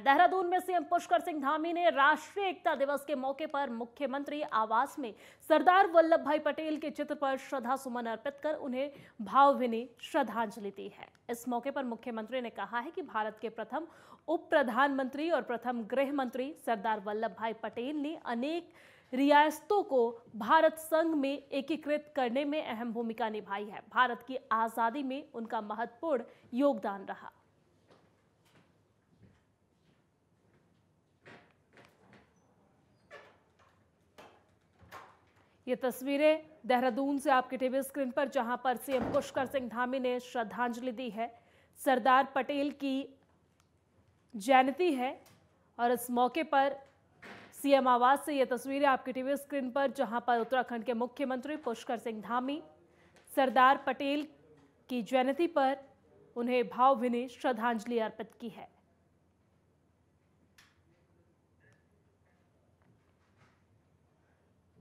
देहरादून में सीएम पुष्कर सिंह धामी ने राष्ट्रीय एकता दिवस के मौके पर मुख्यमंत्री आवास में सरदार वल्लभ भाई पटेल के चित्र पर श्रद्धा सुमन अर्पित कर उन्हें भावभीनी श्रद्धांजलि दी है इस मौके पर मुख्यमंत्री ने कहा है कि भारत के प्रथम उप प्रधानमंत्री और प्रथम गृह मंत्री सरदार वल्लभ भाई पटेल ने अनेक रियासतों को भारत संघ में एकीकृत करने में अहम भूमिका निभाई है भारत की आज़ादी में उनका महत्वपूर्ण योगदान रहा ये तस्वीरें देहरादून से आपके टीवी स्क्रीन पर जहां पर सीएम पुष्कर सिंह धामी ने श्रद्धांजलि दी है सरदार पटेल की जयंती है और इस मौके पर सीएम आवास से ये तस्वीरें आपकी टीवी स्क्रीन पर जहां पर उत्तराखंड के मुख्यमंत्री पुष्कर सिंह धामी सरदार पटेल की जयंती पर उन्हें भावभीनी श्रद्धांजलि अर्पित की है